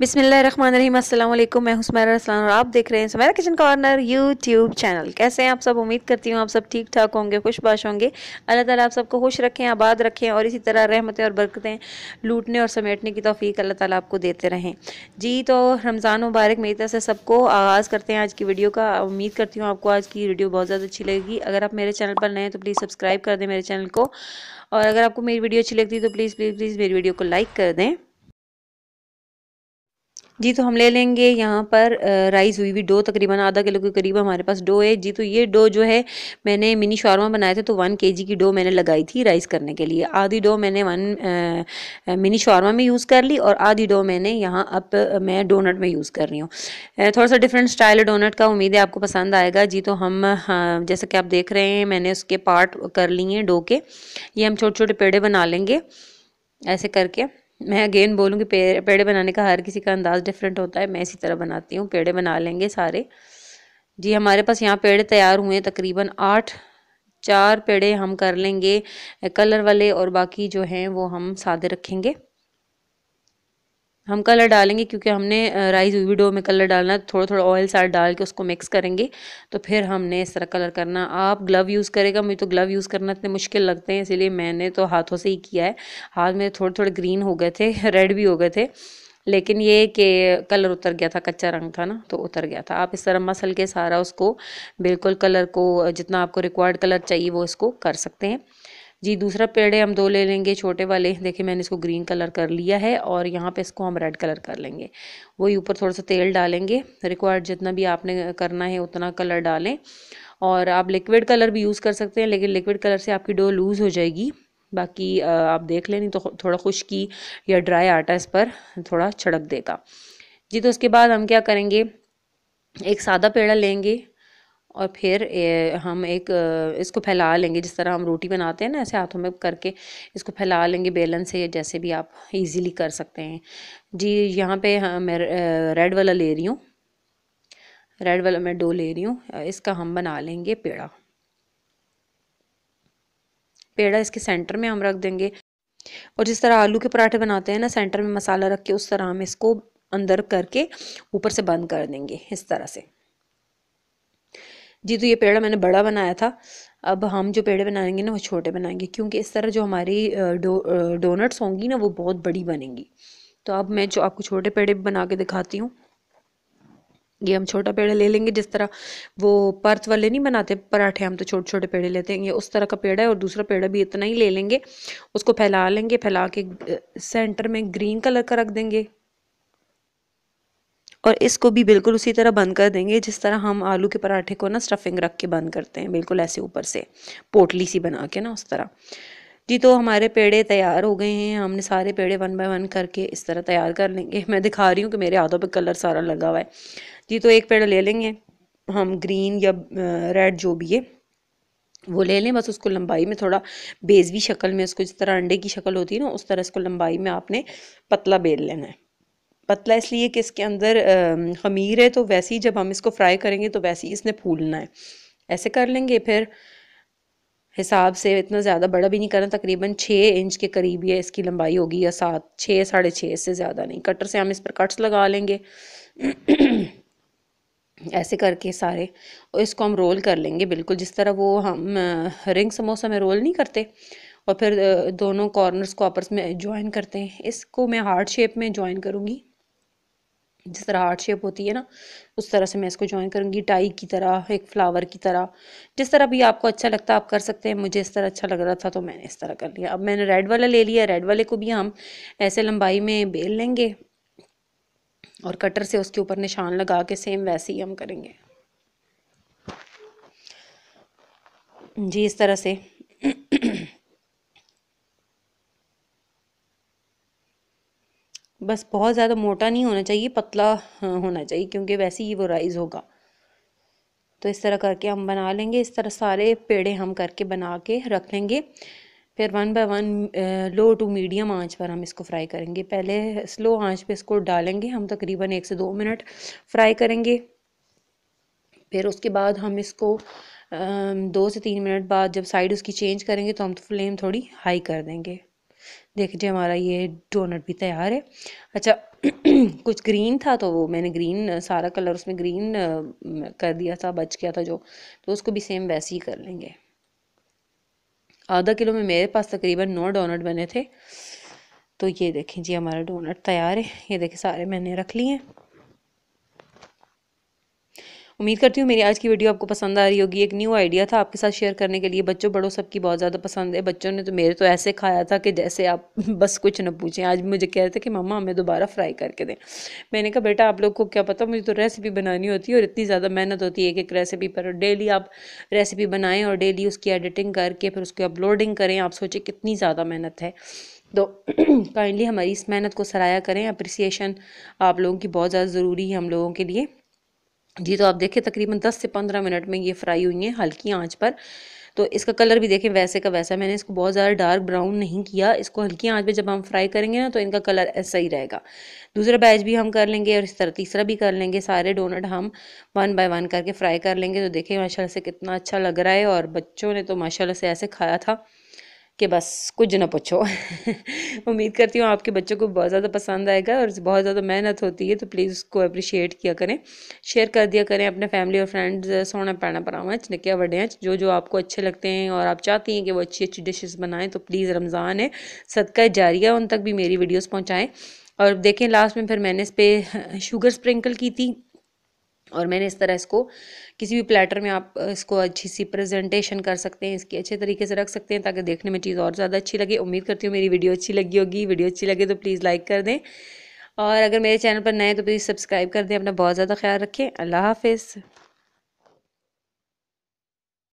बिसमीम अल्लाम मैं हूं और आप देख रहे हैं Sumaira kitchen corner YouTube channel कैसे हैं आप सब उम्मीद करती हूं आप सब ठीक ठाक होंगे खुशबाश होंगे अल्लाह ताला आप सबको खुश रखें आबाद रखें और इसी तरह रहमतें और बरकतें लूटने और समेटने की तोफ़ी अल्लाह ताला आपको देते रहें जी तो रमज़ान मुबारक मेरी तरह से सबको आगाज़ करते हैं आज की वीडियो का उम्मीद करती हूँ आपको आज की वीडियो बहुत ज़्यादा अच्छी लगेगी अगर आप मेरे चैनल पर नए हैं तो प्लीज़ सब्सक्राइब कर दें मेरे चैनल को और अगर आपको मेरी वीडियो अच्छी लगती है तो प्लीज़ प्लीज़ प्लीज़ मेरी वीडियो को लाइक कर दें जी तो हम ले लेंगे यहाँ पर राइस हुई हुई डो तकरीबन आधा किलो के करीब हमारे पास डो है जी तो ये डो जो है मैंने मिनी शॉर्मा बनाए थे तो वन के जी की डो मैंने लगाई थी राइस करने के लिए आधी डो मैंने वन मिनी शॉर्मा में यूज़ कर ली और आधी डो मैंने यहाँ अब मैं डोनट में यूज़ कर रही हूँ थोड़ा सा डिफरेंट स्टाइल है डोनट का उम्मीद है आपको पसंद आएगा जी तो हम हाँ, जैसे कि आप देख रहे हैं मैंने उसके पार्ट कर लिए हैं डो के ये हम छोटे छोटे पेड़े बना लेंगे ऐसे करके मैं अगेन बोलूँगी पेड़ पेड़े बनाने का हर किसी का अंदाज़ डिफरेंट होता है मैं इसी तरह बनाती हूँ पेड़े बना लेंगे सारे जी हमारे पास यहाँ पेड़े तैयार हुए हैं तकरीबन आठ चार पेड़े हम कर लेंगे कलर वाले और बाकी जो हैं वो हम सादे रखेंगे हम कलर डालेंगे क्योंकि हमने राइस हुई में कलर डालना थोड़ा थोड़ा ऑयल साथ डाल के उसको मिक्स करेंगे तो फिर हमने इस तरह कलर करना आप ग्लव यूज़ करेगा मुझे तो ग्लव यूज़ करना इतने मुश्किल लगते हैं इसीलिए मैंने तो हाथों से ही किया है हाथ में थोड़े थोड़े ग्रीन हो गए थे रेड भी हो गए थे लेकिन ये कि कलर उतर गया था कच्चा रंग था ना तो उतर गया था आप इस तरह मसल के सारा उसको बिल्कुल कलर को जितना आपको रिक्वायर्ड कलर चाहिए वो इसको कर सकते हैं जी दूसरा पेड़ है हम दो ले लेंगे छोटे वाले देखिए मैंने इसको ग्रीन कलर कर लिया है और यहाँ पे इसको हम रेड कलर कर लेंगे वही ऊपर थोड़ा सा तेल डालेंगे रिक्वायर्ड जितना भी आपने करना है उतना कलर डालें और आप लिक्विड कलर भी यूज़ कर सकते हैं लेकिन लिक्विड कलर से आपकी डो लूज़ हो जाएगी बाकी आप देख लें तो थोड़ा खुश्की या ड्राई आटा इस पर थोड़ा छिड़क देगा जी तो उसके बाद हम क्या करेंगे एक सादा पेड़ा लेंगे और फिर हम एक इसको फैला लेंगे जिस तरह हम रोटी बनाते हैं ना ऐसे हाथों में करके इसको फैला लेंगे बेलन से जैसे भी आप इजीली कर सकते हैं जी यहाँ पे हाँ, मैं रेड वाला ले रही हूँ रेड वाला मैं डो ले रही हूँ इसका हम बना लेंगे पेड़ा पेड़ा इसके सेंटर में हम रख देंगे और जिस तरह आलू के पराठे बनाते हैं ना सेंटर में मसाला रख के उस तरह हम इसको अंदर करके ऊपर से बंद कर देंगे इस तरह से जी तो ये पेड़ मैंने बड़ा बनाया था अब हम जो पेड़े बनाएंगे ना वो छोटे बनाएंगे क्योंकि इस तरह जो हमारी डो, डोनट्स होंगी ना वो बहुत बड़ी बनेंगी तो अब मैं जो आपको छोटे पेड़े बना के दिखाती हूँ ये हम छोटा पेड़ा ले लेंगे जिस तरह वो पर्थ वाले नहीं बनाते पराठे हम तो छोटे छोटे पेड़े लेते हैं ये उस तरह का पेड़ा है और दूसरा पेड़ा भी इतना ही ले लेंगे उसको फैला लेंगे फैला के सेंटर में ग्रीन कलर का रख देंगे और इसको भी बिल्कुल उसी तरह बंद कर देंगे जिस तरह हम आलू के पराठे को ना स्टफिंग रख के बंद करते हैं बिल्कुल ऐसे ऊपर से पोटली सी बना के ना उस तरह जी तो हमारे पेड़े तैयार हो गए हैं हमने सारे पेड़े वन बाय वन करके इस तरह तैयार कर लेंगे मैं दिखा रही हूँ कि मेरे हाथों पे कलर सारा लगा हुआ है जी तो एक पेड़ ले लेंगे हम ग्रीन या रेड जो भी है वो ले लें बस उसको लंबाई में थोड़ा बेजवी शक्ल में उसको जिस तरह अंडे की शक्ल होती है ना उस तरह इसको लंबाई में आपने पतला बेल लेना है पतला इसलिए कि इसके अंदर खमीर है तो वैसे ही जब हम इसको फ्राई करेंगे तो वैसे ही इसने फूलना है ऐसे कर लेंगे फिर हिसाब से इतना ज़्यादा बड़ा भी नहीं करना तकरीबन छः इंच के करीब ये इसकी लंबाई होगी या सात छः साढ़े छः इससे ज़्यादा नहीं कटर से हम इस पर कट्स लगा लेंगे ऐसे करके सारे और इसको हम रोल कर लेंगे बिल्कुल जिस तरह वो हम रिंग समोसा में रोल नहीं करते और फिर दोनों कॉर्नर्स को आपस में जॉइन करते हैं इसको मैं हार्ट शेप में जॉइन करूँगी जिस तरह हार्ट शेप होती है ना उस तरह से मैं इसको ज्वाइन करूँगी टाई की तरह एक फ्लावर की तरह जिस तरह भी आपको अच्छा लगता है आप कर सकते हैं मुझे इस तरह अच्छा लग रहा था तो मैंने इस तरह कर लिया अब मैंने रेड वाला ले लिया रेड वाले को भी हम ऐसे लंबाई में बेल लेंगे और कटर से उसके ऊपर निशान लगा के सेम वैसे ही हम करेंगे जी इस तरह से बस बहुत ज़्यादा मोटा नहीं होना चाहिए पतला हाँ, होना चाहिए क्योंकि वैसे ही वो राइज होगा तो इस तरह करके हम बना लेंगे इस तरह सारे पेड़े हम करके बना के रख लेंगे फिर one by one low to medium आंच पर हम इसको फ्राई करेंगे पहले स्लो आंच पे इसको डालेंगे हम तकरीबन एक से दो मिनट फ्राई करेंगे फिर उसके बाद हम इसको दो से तीन मिनट बाद जब साइड उसकी चेंज करेंगे तो हम तो फ्लेम थोड़ी हाई कर देंगे देख जी हमारा ये डोनट भी तैयार है अच्छा कुछ ग्रीन था तो वो मैंने ग्रीन सारा कलर उसमें ग्रीन कर दिया था बच गया था जो तो उसको भी सेम वैसे ही कर लेंगे आधा किलो में मेरे पास तकरीबन नौ डोनट बने थे तो ये देखें जी हमारा डोनट तैयार है ये देखें सारे मैंने रख लिए उम्मीद करती हूँ मेरी आज की वीडियो आपको पसंद आ रही होगी एक न्यू आइडिया था आपके साथ शेयर करने के लिए बच्चों बड़ों सबकी बहुत ज़्यादा पसंद है बच्चों ने तो मेरे तो ऐसे खाया था कि जैसे आप बस कुछ ना पूछें आज मुझे कह रहे थे कि मामा हमें दोबारा फ्राई करके दें मैंने कहा बेटा आप लोग को क्या पता मुझे तो रेसिपी बनानी होती है और इतनी ज़्यादा मेहनत होती है एक एक रेसिपी पर डेली आप रेसिपी बनाएँ और डेली उसकी एडिटिंग करके फिर उसकी अपलोडिंग करें आप सोचें कितनी ज़्यादा मेहनत है तो काइंडली हमारी इस मेहनत को सराहा करें अप्रिसिएशन आप लोगों की बहुत ज़्यादा ज़रूरी है हम लोगों के लिए जी तो आप देखें तकरीबन 10 से 15 मिनट में ये फ्राई हुई हैं हल्की आंच पर तो इसका कलर भी देखें वैसे का वैसा मैंने इसको बहुत ज़्यादा डार्क ब्राउन नहीं किया इसको हल्की आंच पे जब हम फ्राई करेंगे ना तो इनका कलर ऐसा ही रहेगा दूसरा बैच भी हम कर लेंगे और इस तरह तीसरा भी कर लेंगे सारे डोनट हम वन बाय वन करके फ्राई कर लेंगे तो देखें माशा से कितना अच्छा लग रहा है और बच्चों ने तो माशाला से ऐसे खाया था कि बस कुछ ना पूछो उम्मीद करती हूँ आपके बच्चों को बहुत ज़्यादा पसंद आएगा और बहुत ज़्यादा मेहनत होती है तो प्लीज़ उसको अप्रिशिएट किया करें शेयर कर दिया करें अपने फैमिली और फ्रेंड्स सोना पैना परावां निक्या बड़े जो जो आपको अच्छे लगते हैं और आप चाहती हैं कि वो अच्छी अच्छी डिशेज़ बनाएं तो प्लीज़ रमज़ान है सदका जारिया उन तक भी मेरी वीडियोज़ पहुँचाएँ और देखें लास्ट में फिर मैंने इस पर शुगर स्प्रिंकल की थी और मैंने इस तरह इसको किसी भी प्लेटर में आप इसको अच्छी सी प्रेजेंटेशन कर सकते हैं इसकी अच्छे तरीके से रख सकते हैं ताकि देखने में चीज़ और ज़्यादा अच्छी लगे उम्मीद करती हूँ मेरी वीडियो अच्छी लगी होगी वीडियो अच्छी लगे तो प्लीज़ लाइक कर दें और अगर मेरे चैनल पर नए तो प्लीज़ सब्सक्राइब कर दें अपना बहुत ज़्यादा ख्याल रखें अल्लाह हाफिज़